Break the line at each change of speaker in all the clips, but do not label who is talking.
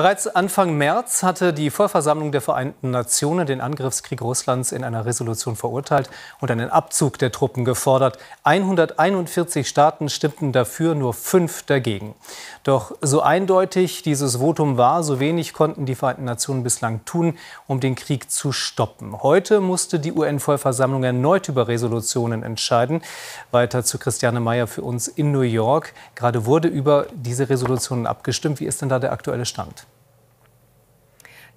Bereits Anfang März hatte die Vollversammlung der Vereinten Nationen den Angriffskrieg Russlands in einer Resolution verurteilt und einen Abzug der Truppen gefordert. 141 Staaten stimmten dafür, nur fünf dagegen. Doch so eindeutig dieses Votum war, so wenig konnten die Vereinten Nationen bislang tun, um den Krieg zu stoppen. Heute musste die UN-Vollversammlung erneut über Resolutionen entscheiden. Weiter zu Christiane Meyer für uns in New York. Gerade wurde über diese Resolutionen abgestimmt. Wie ist denn da der aktuelle Stand?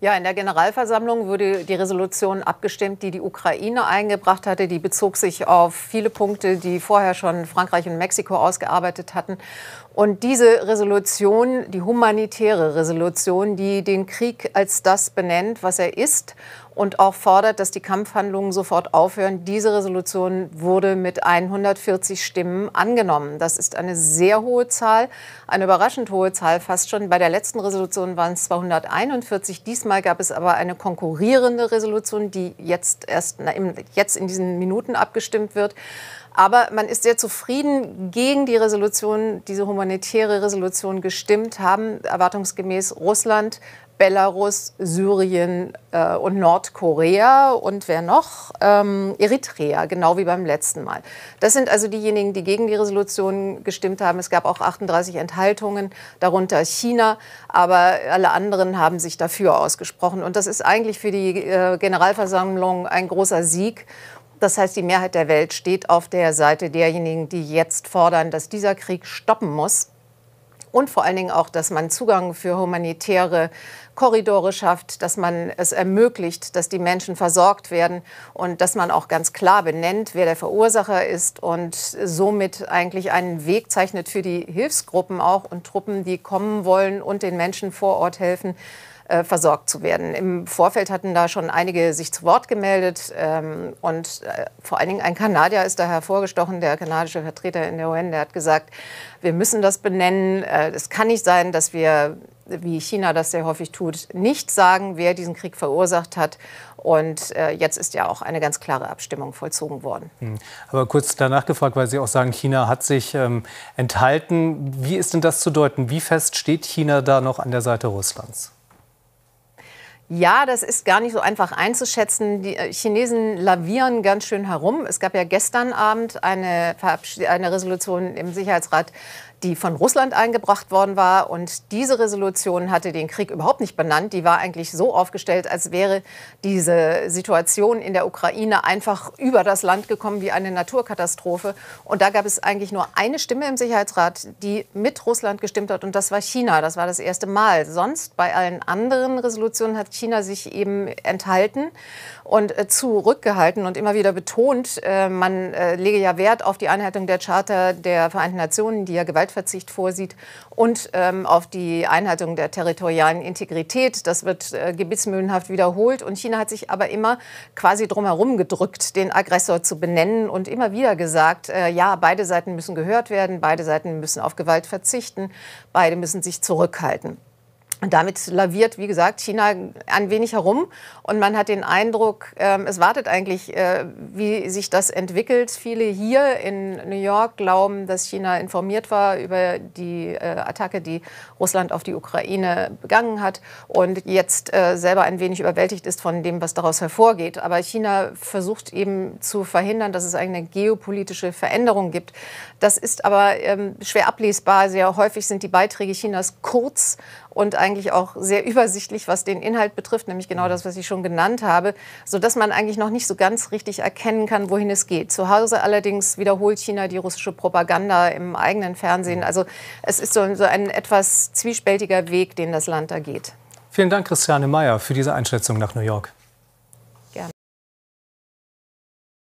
Ja, in der Generalversammlung wurde die Resolution abgestimmt, die die Ukraine eingebracht hatte. Die bezog sich auf viele Punkte, die vorher schon Frankreich und Mexiko ausgearbeitet hatten. Und diese Resolution, die humanitäre Resolution, die den Krieg als das benennt, was er ist und auch fordert, dass die Kampfhandlungen sofort aufhören. Diese Resolution wurde mit 140 Stimmen angenommen. Das ist eine sehr hohe Zahl, eine überraschend hohe Zahl fast schon. Bei der letzten Resolution waren es 241. Diesmal gab es aber eine konkurrierende Resolution, die jetzt erst na, im, jetzt in diesen Minuten abgestimmt wird. Aber man ist sehr zufrieden gegen die Resolution, diese humanitäre Resolution gestimmt haben. Erwartungsgemäß Russland, Belarus, Syrien äh, und Nordkorea und wer noch? Ähm, Eritrea, genau wie beim letzten Mal. Das sind also diejenigen, die gegen die Resolution gestimmt haben. Es gab auch 38 Enthaltungen, darunter China, aber alle anderen haben sich dafür ausgesprochen. Und das ist eigentlich für die äh, Generalversammlung ein großer Sieg. Das heißt, die Mehrheit der Welt steht auf der Seite derjenigen, die jetzt fordern, dass dieser Krieg stoppen muss. Und vor allen Dingen auch, dass man Zugang für humanitäre Korridore schafft, dass man es ermöglicht, dass die Menschen versorgt werden und dass man auch ganz klar benennt, wer der Verursacher ist und somit eigentlich einen Weg zeichnet für die Hilfsgruppen auch und Truppen, die kommen wollen und den Menschen vor Ort helfen, äh, versorgt zu werden. Im Vorfeld hatten da schon einige sich zu Wort gemeldet ähm, und äh, vor allen Dingen ein Kanadier ist da hervorgestochen, der kanadische Vertreter in der UN, der hat gesagt, wir müssen das benennen. Äh, es kann nicht sein, dass wir wie China das sehr häufig tut, nicht sagen, wer diesen Krieg verursacht hat. Und äh, jetzt ist ja auch eine ganz klare Abstimmung vollzogen worden.
Hm. Aber kurz danach gefragt, weil Sie auch sagen, China hat sich ähm, enthalten. Wie ist denn das zu deuten? Wie fest steht China da noch an der Seite Russlands?
Ja, das ist gar nicht so einfach einzuschätzen. Die äh, Chinesen lavieren ganz schön herum. Es gab ja gestern Abend eine, eine Resolution im Sicherheitsrat die von Russland eingebracht worden war. Und diese Resolution hatte den Krieg überhaupt nicht benannt. Die war eigentlich so aufgestellt, als wäre diese Situation in der Ukraine einfach über das Land gekommen wie eine Naturkatastrophe. Und da gab es eigentlich nur eine Stimme im Sicherheitsrat, die mit Russland gestimmt hat. Und das war China. Das war das erste Mal. Sonst bei allen anderen Resolutionen hat China sich eben enthalten und äh, zurückgehalten und immer wieder betont, äh, man äh, lege ja Wert auf die Einhaltung der Charta der Vereinten Nationen, die ja Gewalt Gewaltverzicht vorsieht und ähm, auf die Einhaltung der territorialen Integrität. Das wird äh, gebissmühlenhaft wiederholt. Und China hat sich aber immer quasi drumherum gedrückt, den Aggressor zu benennen und immer wieder gesagt, äh, ja, beide Seiten müssen gehört werden, beide Seiten müssen auf Gewalt verzichten, beide müssen sich zurückhalten. Und damit laviert, wie gesagt, China ein wenig herum. Und man hat den Eindruck, ähm, es wartet eigentlich, äh, wie sich das entwickelt. Viele hier in New York glauben, dass China informiert war über die äh, Attacke, die Russland auf die Ukraine begangen hat und jetzt äh, selber ein wenig überwältigt ist von dem, was daraus hervorgeht. Aber China versucht eben zu verhindern, dass es eine geopolitische Veränderung gibt. Das ist aber ähm, schwer ablesbar. Sehr häufig sind die Beiträge Chinas kurz und eigentlich eigentlich auch sehr übersichtlich, was den Inhalt betrifft, nämlich genau mhm. das, was ich schon genannt habe, sodass man eigentlich noch nicht so ganz richtig erkennen kann, wohin es geht. Zu Hause allerdings wiederholt China die russische Propaganda im eigenen Fernsehen. Mhm. Also es ist so ein etwas zwiespältiger Weg, den das Land da geht.
Vielen Dank, Christiane Meyer, für diese Einschätzung nach New York.